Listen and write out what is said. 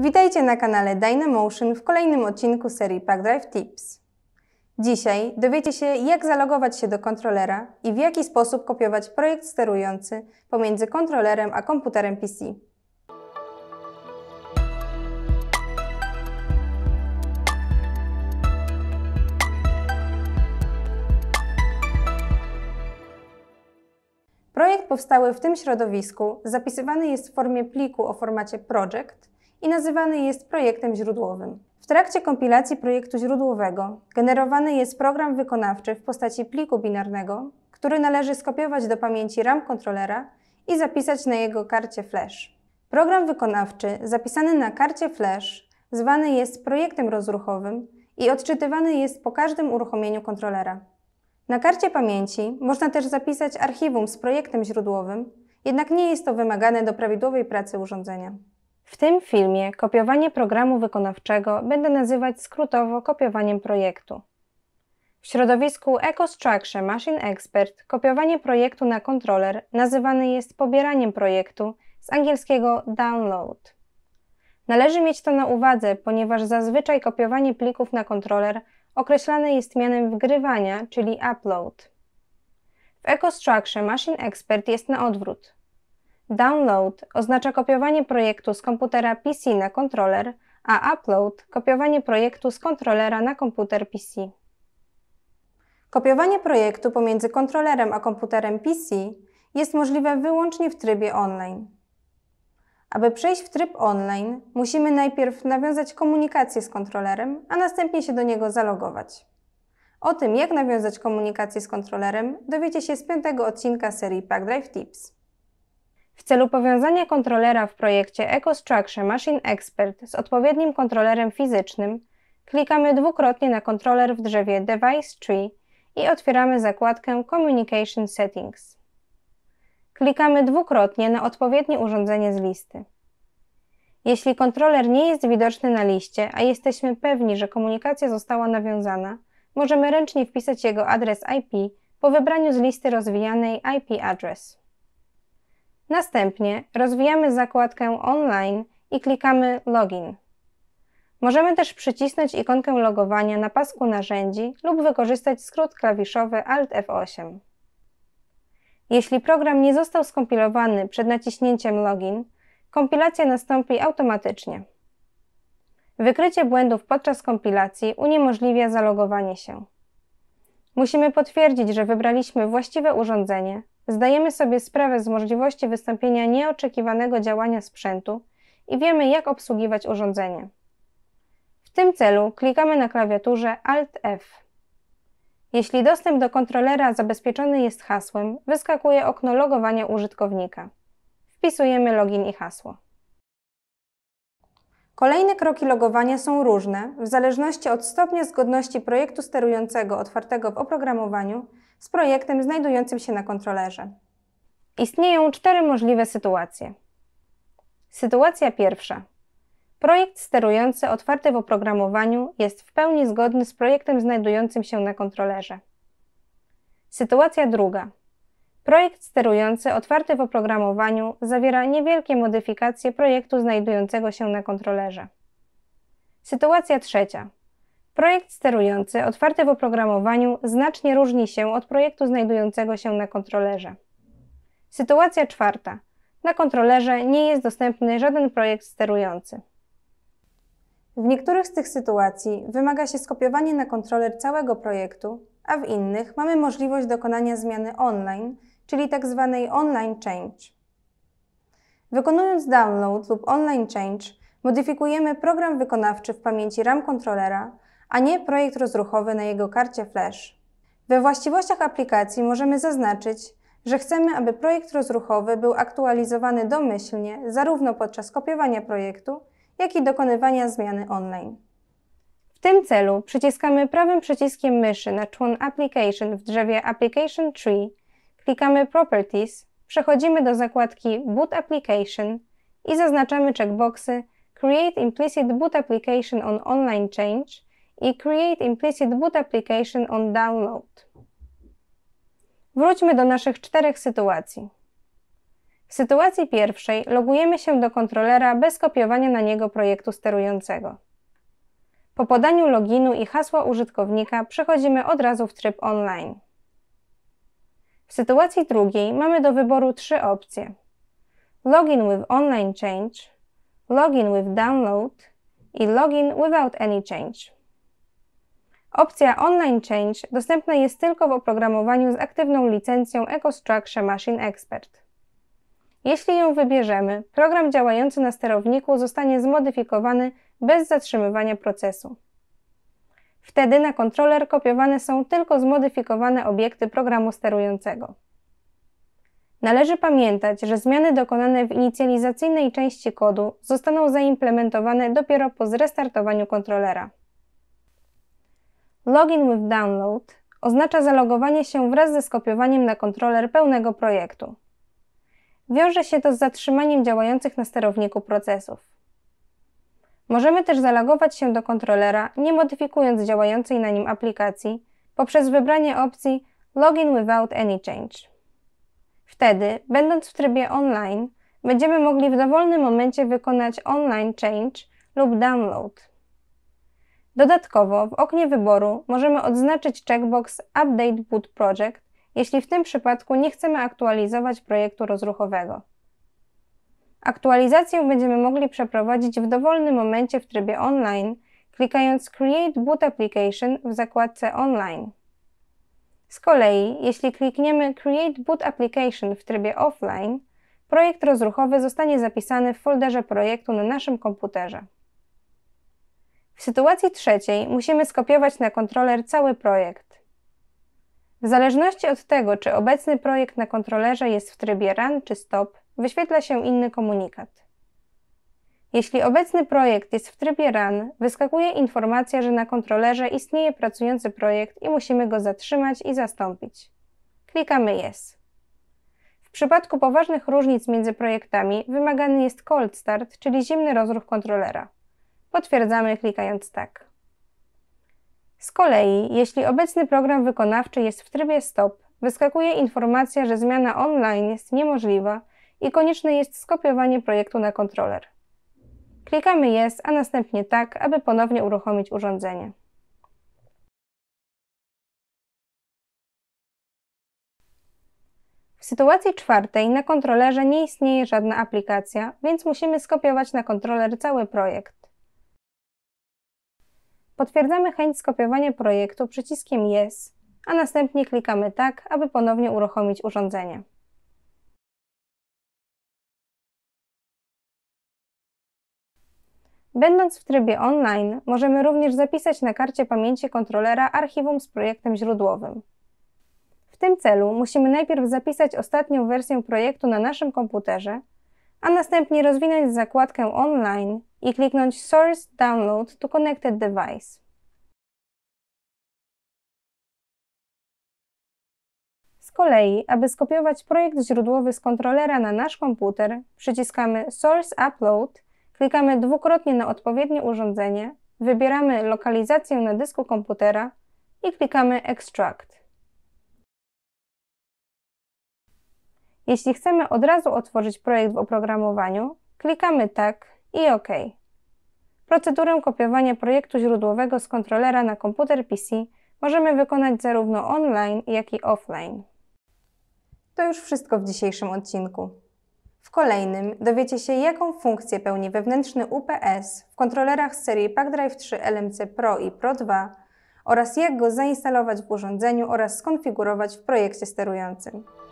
Witajcie na kanale Dynamotion w kolejnym odcinku serii PackDrive Tips. Dzisiaj dowiecie się, jak zalogować się do kontrolera i w jaki sposób kopiować projekt sterujący pomiędzy kontrolerem a komputerem PC. Projekt powstały w tym środowisku zapisywany jest w formie pliku o formacie project – i nazywany jest projektem źródłowym. W trakcie kompilacji projektu źródłowego generowany jest program wykonawczy w postaci pliku binarnego, który należy skopiować do pamięci RAM kontrolera i zapisać na jego karcie flash. Program wykonawczy zapisany na karcie flash zwany jest projektem rozruchowym i odczytywany jest po każdym uruchomieniu kontrolera. Na karcie pamięci można też zapisać archiwum z projektem źródłowym, jednak nie jest to wymagane do prawidłowej pracy urządzenia. W tym filmie kopiowanie programu wykonawczego będę nazywać skrótowo kopiowaniem projektu. W środowisku EcoStructure Machine Expert kopiowanie projektu na kontroler nazywane jest pobieraniem projektu z angielskiego download. Należy mieć to na uwadze, ponieważ zazwyczaj kopiowanie plików na kontroler określane jest mianem wgrywania, czyli upload. W EcoStructure Machine Expert jest na odwrót. Download oznacza kopiowanie projektu z komputera PC na kontroler, a upload kopiowanie projektu z kontrolera na komputer PC. Kopiowanie projektu pomiędzy kontrolerem a komputerem PC jest możliwe wyłącznie w trybie online. Aby przejść w tryb online, musimy najpierw nawiązać komunikację z kontrolerem, a następnie się do niego zalogować. O tym, jak nawiązać komunikację z kontrolerem, dowiecie się z piątego odcinka serii PackDrive Tips. W celu powiązania kontrolera w projekcie EcoStruxure Machine Expert z odpowiednim kontrolerem fizycznym, klikamy dwukrotnie na kontroler w drzewie Device Tree i otwieramy zakładkę Communication Settings. Klikamy dwukrotnie na odpowiednie urządzenie z listy. Jeśli kontroler nie jest widoczny na liście, a jesteśmy pewni, że komunikacja została nawiązana, możemy ręcznie wpisać jego adres IP po wybraniu z listy rozwijanej IP address. Następnie rozwijamy zakładkę Online i klikamy Login. Możemy też przycisnąć ikonkę logowania na pasku narzędzi lub wykorzystać skrót klawiszowy Alt F8. Jeśli program nie został skompilowany przed naciśnięciem Login, kompilacja nastąpi automatycznie. Wykrycie błędów podczas kompilacji uniemożliwia zalogowanie się. Musimy potwierdzić, że wybraliśmy właściwe urządzenie Zdajemy sobie sprawę z możliwości wystąpienia nieoczekiwanego działania sprzętu i wiemy, jak obsługiwać urządzenie. W tym celu klikamy na klawiaturze Alt-F. Jeśli dostęp do kontrolera zabezpieczony jest hasłem, wyskakuje okno logowania użytkownika. Wpisujemy login i hasło. Kolejne kroki logowania są różne w zależności od stopnia zgodności projektu sterującego otwartego w oprogramowaniu z projektem znajdującym się na kontrolerze. Istnieją cztery możliwe sytuacje. Sytuacja pierwsza. Projekt sterujący otwarty w oprogramowaniu jest w pełni zgodny z projektem znajdującym się na kontrolerze. Sytuacja druga. Projekt sterujący otwarty w oprogramowaniu zawiera niewielkie modyfikacje projektu znajdującego się na kontrolerze. Sytuacja trzecia. Projekt sterujący, otwarty w oprogramowaniu, znacznie różni się od projektu znajdującego się na kontrolerze. Sytuacja czwarta. Na kontrolerze nie jest dostępny żaden projekt sterujący. W niektórych z tych sytuacji wymaga się skopiowanie na kontroler całego projektu, a w innych mamy możliwość dokonania zmiany online, czyli tzw. Tak online change. Wykonując download lub online change, modyfikujemy program wykonawczy w pamięci RAM kontrolera, a nie projekt rozruchowy na jego karcie Flash. We właściwościach aplikacji możemy zaznaczyć, że chcemy, aby projekt rozruchowy był aktualizowany domyślnie zarówno podczas kopiowania projektu, jak i dokonywania zmiany online. W tym celu przyciskamy prawym przyciskiem myszy na człon Application w drzewie Application Tree, klikamy Properties, przechodzimy do zakładki Boot Application i zaznaczamy checkboxy Create Implicit Boot Application on Online Change i Create Implicit Boot Application on Download. Wróćmy do naszych czterech sytuacji. W sytuacji pierwszej logujemy się do kontrolera bez kopiowania na niego projektu sterującego. Po podaniu loginu i hasła użytkownika przechodzimy od razu w tryb online. W sytuacji drugiej mamy do wyboru trzy opcje: Login with online change, Login with download i Login without any change. Opcja Online Change dostępna jest tylko w oprogramowaniu z aktywną licencją EcoStruxure Machine Expert. Jeśli ją wybierzemy, program działający na sterowniku zostanie zmodyfikowany bez zatrzymywania procesu. Wtedy na kontroler kopiowane są tylko zmodyfikowane obiekty programu sterującego. Należy pamiętać, że zmiany dokonane w inicjalizacyjnej części kodu zostaną zaimplementowane dopiero po zrestartowaniu kontrolera. Login with Download oznacza zalogowanie się wraz ze skopiowaniem na kontroler pełnego projektu. Wiąże się to z zatrzymaniem działających na sterowniku procesów. Możemy też zalogować się do kontrolera, nie modyfikując działającej na nim aplikacji, poprzez wybranie opcji Login without any change. Wtedy, będąc w trybie online, będziemy mogli w dowolnym momencie wykonać online change lub download. Dodatkowo w oknie wyboru możemy odznaczyć checkbox Update Boot Project, jeśli w tym przypadku nie chcemy aktualizować projektu rozruchowego. Aktualizację będziemy mogli przeprowadzić w dowolnym momencie w trybie online, klikając Create Boot Application w zakładce Online. Z kolei, jeśli klikniemy Create Boot Application w trybie offline, projekt rozruchowy zostanie zapisany w folderze projektu na naszym komputerze. W sytuacji trzeciej musimy skopiować na kontroler cały projekt. W zależności od tego, czy obecny projekt na kontrolerze jest w trybie run czy stop, wyświetla się inny komunikat. Jeśli obecny projekt jest w trybie run, wyskakuje informacja, że na kontrolerze istnieje pracujący projekt i musimy go zatrzymać i zastąpić. Klikamy Yes. W przypadku poważnych różnic między projektami wymagany jest cold start, czyli zimny rozruch kontrolera. Potwierdzamy klikając tak. Z kolei, jeśli obecny program wykonawczy jest w trybie stop, wyskakuje informacja, że zmiana online jest niemożliwa i konieczne jest skopiowanie projektu na kontroler. Klikamy Yes, a następnie tak, aby ponownie uruchomić urządzenie. W sytuacji czwartej na kontrolerze nie istnieje żadna aplikacja, więc musimy skopiować na kontroler cały projekt. Potwierdzamy chęć skopiowania projektu przyciskiem Yes, a następnie klikamy Tak, aby ponownie uruchomić urządzenie. Będąc w trybie online, możemy również zapisać na karcie pamięci kontrolera archiwum z projektem źródłowym. W tym celu musimy najpierw zapisać ostatnią wersję projektu na naszym komputerze, a następnie rozwinąć zakładkę Online i kliknąć Source Download to Connected Device. Z kolei, aby skopiować projekt źródłowy z kontrolera na nasz komputer, przyciskamy Source Upload, klikamy dwukrotnie na odpowiednie urządzenie, wybieramy lokalizację na dysku komputera i klikamy Extract. Jeśli chcemy od razu otworzyć projekt w oprogramowaniu, klikamy Tak i OK. Procedurę kopiowania projektu źródłowego z kontrolera na komputer PC możemy wykonać zarówno online, jak i offline. To już wszystko w dzisiejszym odcinku. W kolejnym dowiecie się, jaką funkcję pełni wewnętrzny UPS w kontrolerach z serii PackDrive 3 LMC Pro i Pro 2 oraz jak go zainstalować w urządzeniu oraz skonfigurować w projekcie sterującym.